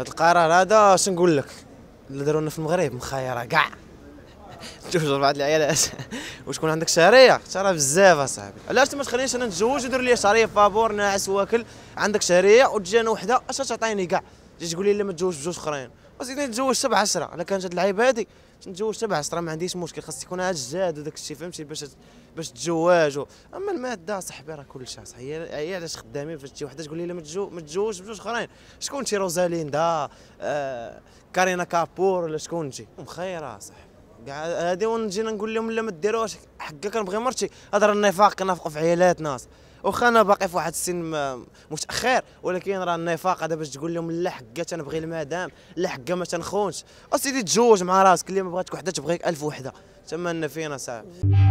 هذا القرار هذا اش نقول لك اللي دارونا في المغرب مخيره كاع تشوف جربات العيال وشكون عندك شهريه شهريه بزاف اصاحبي علاش ما تخلينيش انا نتزوج ودير لي شهريه فابور ناعس واكل عندك شهريه وتجي انا وحده اش تعطيني كاع تجي تقول لي لا ما تزوجش بجوج اخرين وزيدني نتزوج سبع عشرة انا كانت هاد العيب هادي نتزوج سبع عشرة ما عنديش مشكل خاص يكون عاد جاد وداك الشيء فهمتي باش باش تزواج اما الماده صاحبي راه كلشي شيء هي هي علاش خدامين فاش شي وحده تقول لي لا ما تزوجش بجوج اخرين شكون انت روزاليندا آه كارينا كابور ولا شكون انت مخيره اصاحبي كاع هادي ونجينا نقول لهم لا ما ديروهاش حقا كنبغي مرتي هضر النفاق كنافقوا في عيالاتنا واخا انا باقي في واحد السن متاخر ولكن راه النفاق هذا باش تقول لهم لا حكا تنبغي المدام لا حكا ما تنخونش اسيدي تزوج مع راسك اللي ما بغاتك وحده تبغيك الف وحده تما فينا صافي